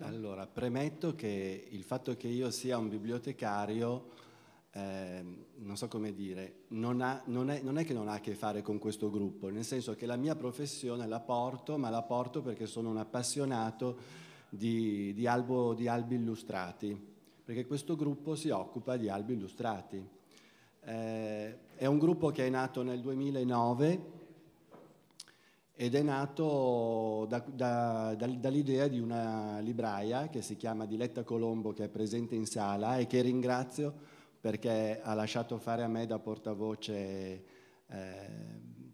progetto? Allora, premetto che il fatto che io sia un bibliotecario, eh, non so come dire, non, ha, non, è, non è che non ha a che fare con questo gruppo, nel senso che la mia professione la porto, ma la porto perché sono un appassionato di, di, albo, di, albi illustrati, perché questo gruppo si occupa di albi illustrati. Eh, è un gruppo che è nato nel 2009 ed è nato da, da, da, dall'idea di una libraia che si chiama Diletta Colombo che è presente in sala e che ringrazio perché ha lasciato fare a me da portavoce eh,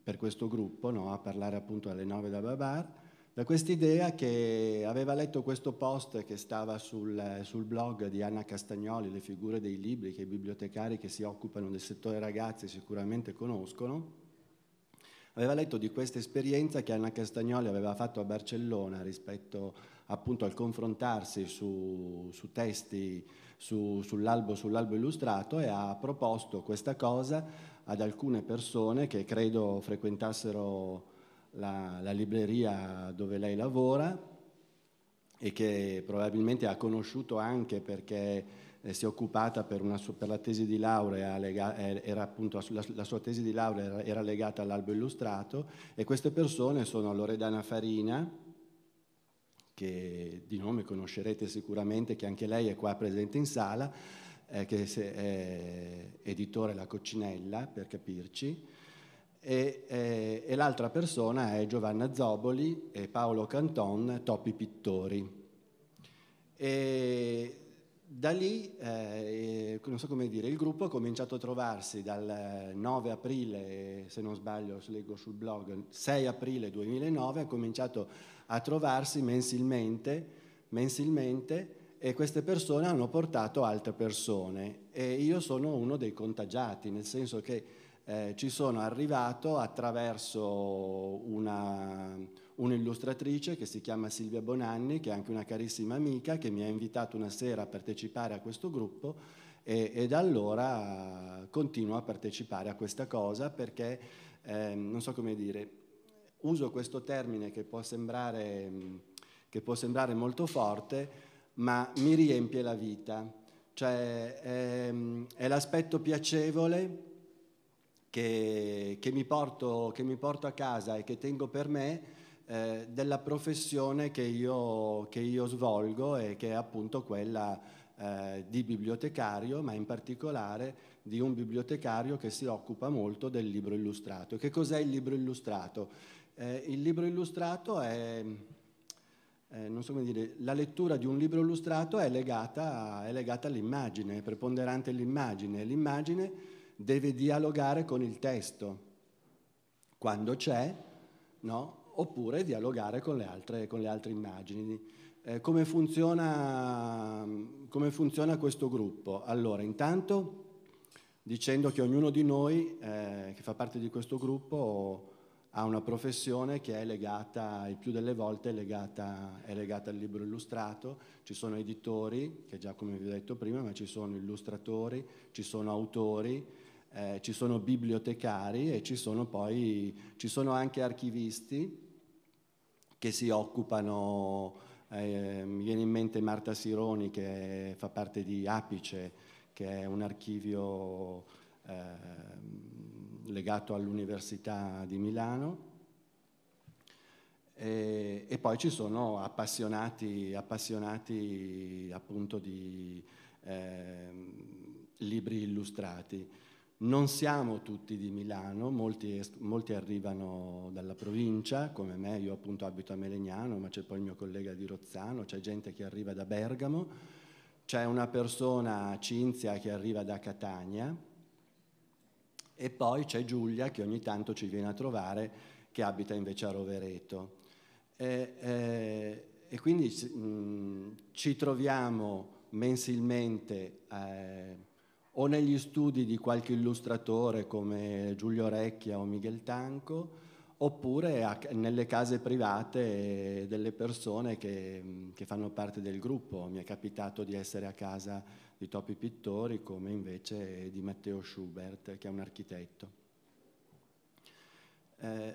per questo gruppo, no? a parlare appunto alle nove da Babar, da quest'idea che aveva letto questo post che stava sul, sul blog di Anna Castagnoli, le figure dei libri che i bibliotecari che si occupano del settore ragazzi sicuramente conoscono, aveva letto di questa esperienza che Anna Castagnoli aveva fatto a Barcellona rispetto appunto al confrontarsi su, su testi su, sull'albo, sull'albo illustrato e ha proposto questa cosa ad alcune persone che credo frequentassero la, la, libreria dove lei lavora e che probabilmente ha conosciuto anche perché eh, si è occupata per, una, per, la tesi di laurea, eh, era appunto, la, sua tesi di laurea era, legata all'albo illustrato e queste persone sono Loredana Farina, che di nome conoscerete sicuramente, che anche lei è qua presente in sala, eh, che è editore La Coccinella, per capirci, e, eh, e, l'altra persona è Giovanna Zoboli e Paolo Canton, Topi Pittori. E da lì, eh, non so come dire, il gruppo ha cominciato a trovarsi dal 9 eh, aprile, se non sbaglio, leggo sul blog, 6 aprile 2009, ha cominciato a trovarsi mensilmente, mensilmente e queste persone hanno portato altre persone e io sono uno dei contagiati, nel senso che eh, ci sono arrivato attraverso una, un'illustratrice che si chiama Silvia Bonanni, che è anche una carissima amica, che mi ha invitato una sera a partecipare a questo gruppo e, e da allora continuo a partecipare a questa cosa perché, eh, non so come dire, uso questo termine che può sembrare, che può sembrare molto forte, ma mi riempie la vita. Cioè è, ehm, è l'aspetto piacevole che, che, mi porto, che mi porto a casa e che tengo per me eh, della professione che io, che io, svolgo e che è appunto quella eh, di bibliotecario, ma in particolare di un bibliotecario che si occupa molto del libro illustrato. Che cos'è il libro illustrato? Eh, il libro illustrato è, eh, so dire, la lettura di un libro illustrato è legata, legata all'immagine, è preponderante l'immagine. L'immagine deve dialogare con il testo. Quando c'è, no? oppure dialogare con le altre, con le altre immagini. Eh, come, funziona, come, funziona, questo gruppo? Allora, intanto dicendo che ognuno di noi eh, che fa parte di questo gruppo ha una professione che è legata, il più delle volte è legata, è legata al libro illustrato, ci sono editori, che già come vi ho detto prima, ma ci sono illustratori, ci sono autori, eh, ci sono bibliotecari e ci sono poi ci sono anche archivisti che si occupano, eh, mi viene in mente Marta Sironi che fa parte di Apice, che è un archivio eh, legato all'Università di Milano. E, e, poi ci sono appassionati, appassionati appunto di eh, libri illustrati non siamo tutti di Milano, molti, molti, arrivano dalla provincia, come me, io appunto abito a Melegnano, ma c'è poi il mio collega di Rozzano, c'è gente che arriva da Bergamo, c'è una persona, Cinzia, che arriva da Catania e poi c'è Giulia che ogni tanto ci viene a trovare, che abita invece a Rovereto. E, eh, e quindi mh, ci troviamo mensilmente... Eh, o negli studi di qualche illustratore come Giulio Recchia o Miguel Tanco, oppure a, nelle case private eh, delle persone che, che, fanno parte del gruppo. Mi è capitato di essere a casa di Topi Pittori come invece di Matteo Schubert, che è un architetto. Eh,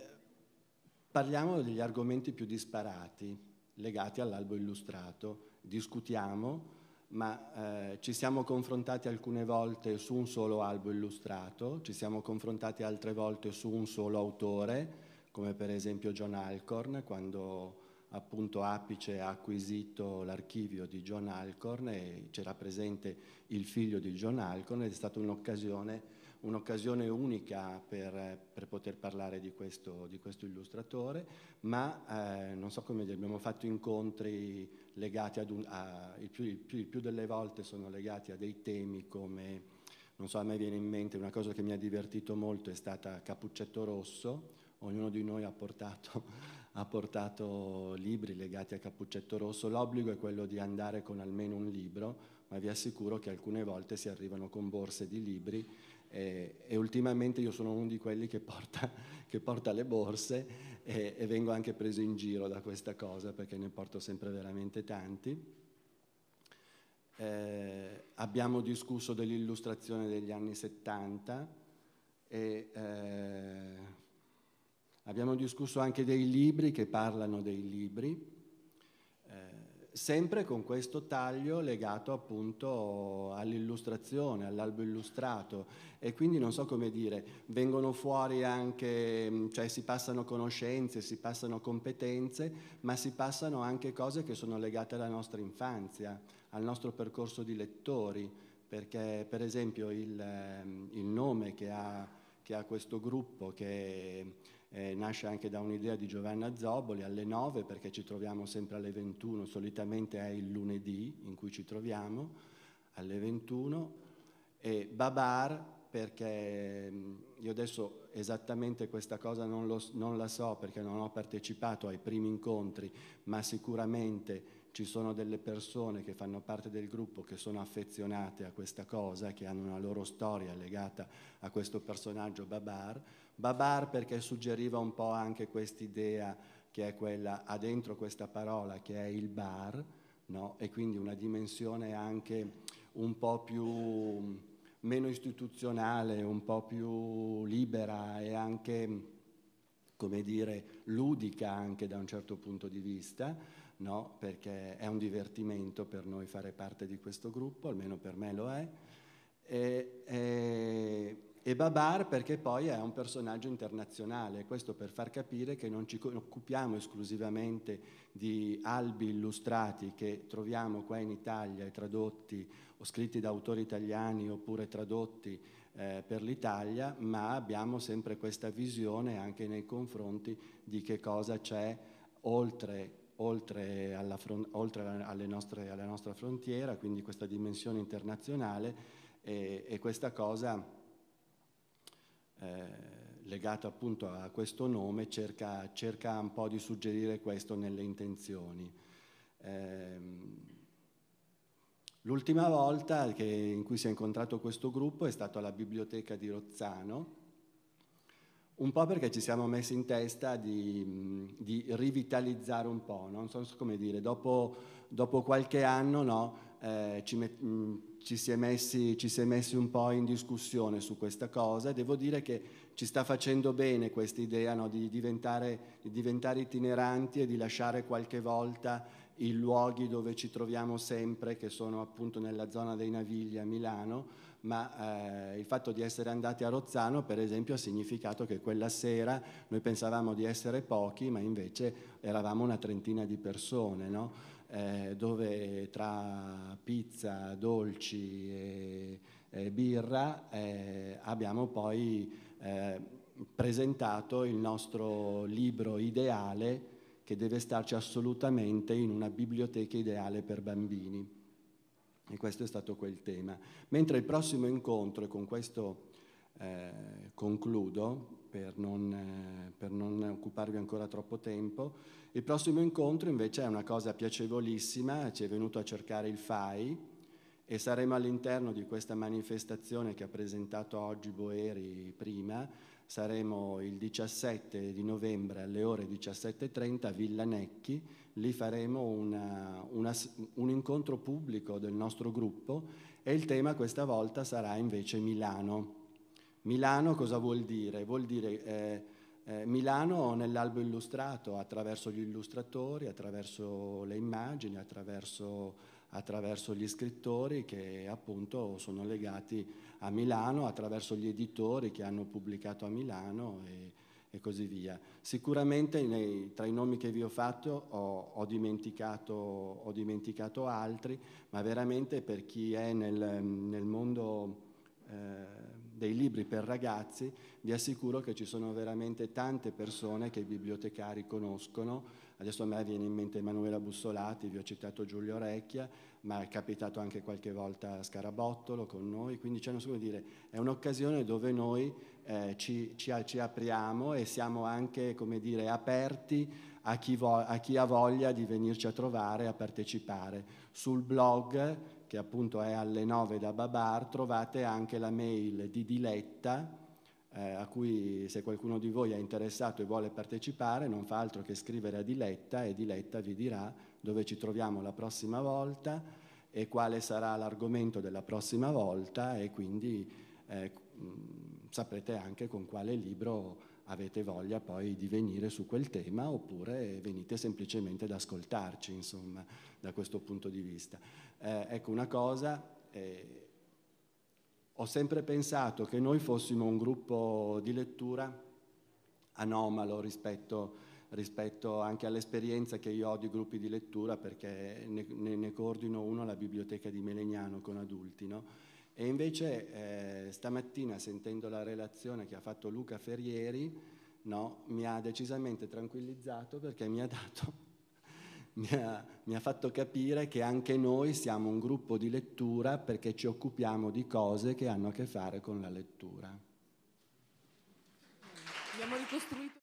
parliamo degli argomenti più disparati legati all'albo illustrato, discutiamo ma eh, ci siamo confrontati alcune volte su un solo albo illustrato, ci siamo confrontati altre volte su un solo autore, come per esempio John Alcorn, quando appunto Apice ha acquisito l'archivio di John Alcorn e c'era presente il figlio di John Alcorn ed è stata un'occasione un'occasione unica per, per, poter parlare di questo, di questo illustratore, ma eh, non so come dire, abbiamo fatto incontri legati ad un, a, il più, il, più, il più delle volte sono legati a dei temi come, non so, a me viene in mente una cosa che mi ha divertito molto è stata Capuccetto Rosso, ognuno di noi ha portato, ha portato, libri legati a Capuccetto Rosso, l'obbligo è quello di andare con almeno un libro, ma vi assicuro che alcune volte si arrivano con borse di libri e, e, ultimamente io sono uno di quelli che porta, che porta le borse e, e, vengo anche preso in giro da questa cosa perché ne porto sempre veramente tanti. Eh, abbiamo discusso dell'illustrazione degli anni 70 e eh, abbiamo discusso anche dei libri che parlano dei libri sempre con questo taglio legato appunto all'illustrazione, all'albo illustrato e quindi non so come dire, vengono fuori anche, mm, cioè si passano conoscenze, si passano competenze, ma si passano anche cose che sono legate alla nostra infanzia, al nostro percorso di lettori, perché per esempio il, mm, il nome che ha, che ha questo gruppo che eh, nasce anche da un'idea di Giovanna Zoboli alle 9 perché ci troviamo sempre alle 21, solitamente è il lunedì in cui ci troviamo, alle 21, e Babar perché mm, io adesso esattamente questa cosa non, lo, non la so perché non ho partecipato ai primi incontri, ma sicuramente ci sono delle persone che fanno parte del gruppo che sono affezionate a questa cosa, che hanno una loro storia legata a questo personaggio Babar. Babar perché suggeriva un po' anche quest'idea che è quella, ha dentro questa parola che è il bar, no? e quindi una dimensione anche un po' più meno istituzionale, un po' più libera e anche come dire, ludica anche da un certo punto di vista, no? perché è un divertimento per noi fare parte di questo gruppo, almeno per me lo è. E, e e Babar perché poi è un personaggio internazionale, questo per far capire che non ci occupiamo esclusivamente di albi illustrati che troviamo qua in Italia e tradotti o scritti da autori italiani oppure tradotti eh, per l'Italia, ma abbiamo sempre questa visione anche nei confronti di che cosa c'è oltre oltre, alla, oltre nostre, alla nostra frontiera, quindi questa dimensione internazionale e, e questa cosa eh, legato appunto a questo nome cerca, cerca, un po' di suggerire questo nelle intenzioni. Ehm, l'ultima volta che, in cui si è incontrato questo gruppo è stato alla biblioteca di Rozzano, un po' perché ci siamo messi in testa di, di rivitalizzare un po', non so come dire, dopo, dopo qualche anno no, eh, ci, met- mm, ci, si messi, ci, si è messi, un po' in discussione su questa cosa e devo dire che ci sta facendo bene questa idea no, di, diventare, di diventare itineranti e di lasciare qualche volta i luoghi dove ci troviamo sempre, che sono appunto nella zona dei Navigli a Milano, ma eh, il fatto di essere andati a Rozzano, per esempio, ha significato che quella sera noi pensavamo di essere pochi, ma invece eravamo una trentina di persone. No? eh, dove tra pizza, dolci e, e birra eh, abbiamo poi eh, presentato il nostro libro ideale che deve starci assolutamente in una biblioteca ideale per bambini. E questo è stato quel tema. Mentre il prossimo incontro, e con questo eh, concludo per non, eh, per non, occuparvi ancora troppo tempo. Il prossimo incontro invece è una cosa piacevolissima, ci è venuto a cercare il FAI e saremo all'interno di questa manifestazione che ha presentato oggi Boeri prima, saremo il 17 di novembre alle ore 17.30 a Villa Necchi, lì faremo una, una, un incontro pubblico del nostro gruppo e il tema questa volta sarà invece Milano Milano cosa vuol dire? Vuol dire eh, eh, Milano nell'albo illustrato attraverso gli illustratori, attraverso le immagini, attraverso, attraverso, gli scrittori che appunto sono legati a Milano, attraverso gli editori che hanno pubblicato a Milano e, e così via. Sicuramente nei, tra i nomi che vi ho fatto ho, ho, dimenticato, ho dimenticato, altri, ma veramente per chi è nel, nel mondo... Eh, dei libri per ragazzi, vi assicuro che ci sono veramente tante persone che i bibliotecari conoscono. Adesso a me viene in mente Emanuela Bussolati, vi ho citato Giulio Orecchia, ma è capitato anche qualche volta Scarabottolo con noi, quindi c'è una, dire, è un'occasione dove noi eh, ci, ci, ci, apriamo e siamo anche come dire, aperti a chi, vo- a chi ha voglia di venirci a trovare, a partecipare. Sul blog che appunto è alle 9 da Babar, trovate anche la mail di Diletta, eh, a cui se qualcuno di voi è interessato e vuole partecipare non fa altro che scrivere a Diletta e Diletta vi dirà dove ci troviamo la prossima volta e quale sarà l'argomento della prossima volta e quindi eh, saprete anche con quale libro avete voglia poi di venire su quel tema oppure venite semplicemente ad ascoltarci, insomma, da questo punto di vista. Eh, ecco una cosa, eh, ho sempre pensato che noi fossimo un gruppo di lettura anomalo rispetto rispetto anche all'esperienza che io ho di gruppi di lettura perché ne, ne, ne coordino uno alla biblioteca di Melegnano con adulti. No? E invece eh, stamattina sentendo la relazione che ha fatto Luca Ferrieri no, mi ha decisamente tranquillizzato perché mi ha, dato, mi, ha, mi ha fatto capire che anche noi siamo un gruppo di lettura perché ci occupiamo di cose che hanno a che fare con la lettura. Abbiamo ricostruito